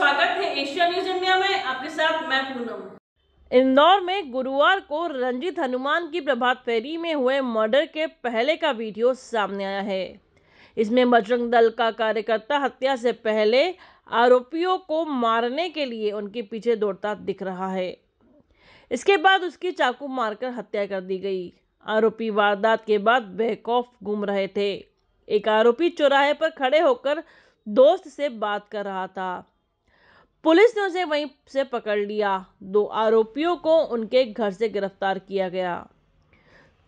स्वागत है Asia news India में आपके साथ मैं पूनम इंदौर में गुरुवार को रंजीत हनुमान की प्रभात फेरी में हुए मर्डर के पहले का वीडियो सामने आया है इसमें बजरंग दल का कार्यकर्ता हत्या से पहले आरोपियों को मारने के लिए उनके पीछे दौड़ता दिख रहा है इसके बाद उसकी चाकू मारकर हत्या कर दी गई आरोपी वारदात के बाद बेकौफ घूम रहे थे एक आरोपी चौराहे पर खड़े होकर दोस्त से बात कर रहा था पुलिस ने उसे वहीं से पकड़ लिया दो आरोपियों को उनके घर से गिरफ्तार किया गया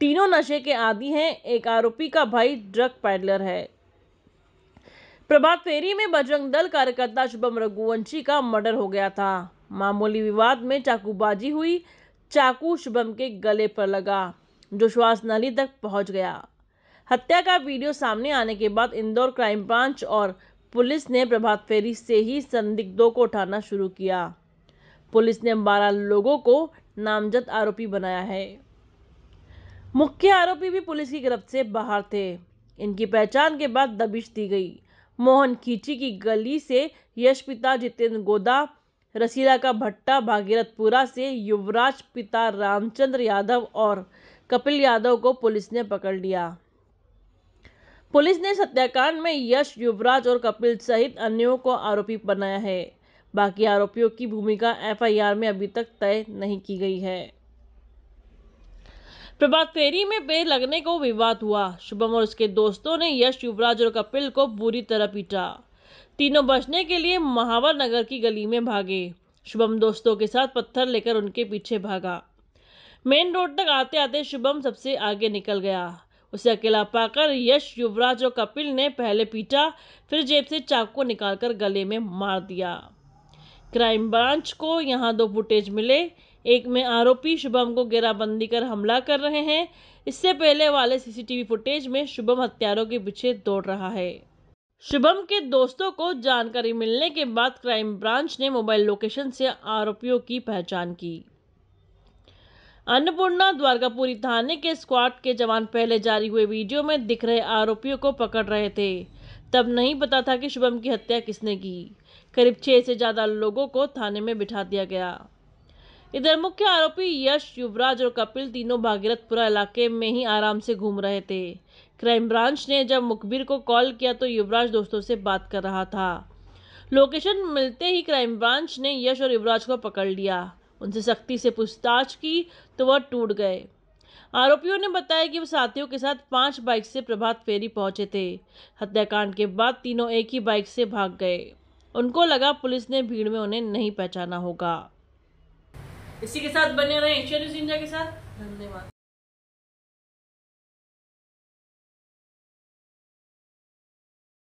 तीनों नशे के आदि हैं एक आरोपी का भाई ड्रग पैडलर है प्रभात फेरी में बजरंग दल कार्यकर्ता शुभम रघुवंशी का मर्डर हो गया था मामूली विवाद में चाकूबाजी हुई चाकू शुभम के गले पर लगा जो श्वास नली तक पहुंच गया हत्या का वीडियो सामने आने के बाद इंदौर क्राइम ब्रांच और पुलिस ने प्रभात फेरी से ही संदिग्धों को उठाना शुरू किया पुलिस ने बारह लोगों को नामजद आरोपी बनाया है मुख्य आरोपी भी पुलिस की गिरफ्त से बाहर थे इनकी पहचान के बाद दबिश दी गई मोहन खींची की गली से यश पिता जितेंद्र गोदा रसीला का भट्टा भागीरथपुरा से युवराज पिता रामचंद्र यादव और कपिल यादव को पुलिस ने पकड़ लिया पुलिस ने हत्याकांड में यश युवराज और कपिल सहित अन्यों को आरोपी बनाया है बाकी आरोपियों की भूमिका एफआईआर में अभी तक तय नहीं की गई है प्रभात फेरी में पेड़ लगने को विवाद हुआ शुभम और उसके दोस्तों ने यश युवराज और कपिल को बुरी तरह पीटा तीनों बचने के लिए महावर नगर की गली में भागे शुभम दोस्तों के साथ पत्थर लेकर उनके पीछे भागा मेन रोड तक आते आते शुभम सबसे आगे निकल गया उसे अकेला पाकर यश युवराज और कपिल ने पहले पीटा फिर जेब से चाकू निकालकर गले में मार दिया क्राइम ब्रांच को यहाँ दो फुटेज मिले एक में आरोपी शुभम को घेराबंदी कर हमला कर रहे हैं इससे पहले वाले सीसीटीवी फुटेज में शुभम हत्यारों के पीछे दौड़ रहा है शुभम के दोस्तों को जानकारी मिलने के बाद क्राइम ब्रांच ने मोबाइल लोकेशन से आरोपियों की पहचान की अन्नपूर्णा द्वारकापुरी थाने के स्क्वाड के जवान पहले जारी हुए वीडियो में दिख रहे आरोपियों को पकड़ रहे थे तब नहीं पता था कि शुभम की हत्या किसने की करीब छः से ज़्यादा लोगों को थाने में बिठा दिया गया इधर मुख्य आरोपी यश युवराज और कपिल तीनों भागीरथपुरा इलाके में ही आराम से घूम रहे थे क्राइम ब्रांच ने जब मुखबिर को कॉल किया तो युवराज दोस्तों से बात कर रहा था लोकेशन मिलते ही क्राइम ब्रांच ने यश और युवराज को पकड़ लिया उनसे सख्ती से पूछताछ की तो वह टूट गए आरोपियों ने बताया कि वह साथियों के साथ पांच बाइक से प्रभात फेरी पहुंचे थे हत्याकांड के बाद तीनों एक ही बाइक से भाग गए उनको लगा पुलिस ने भीड़ में उन्हें नहीं पहचाना होगा इसी के साथ बने रहे एशिया न्यूज इंडिया के साथ धन्यवाद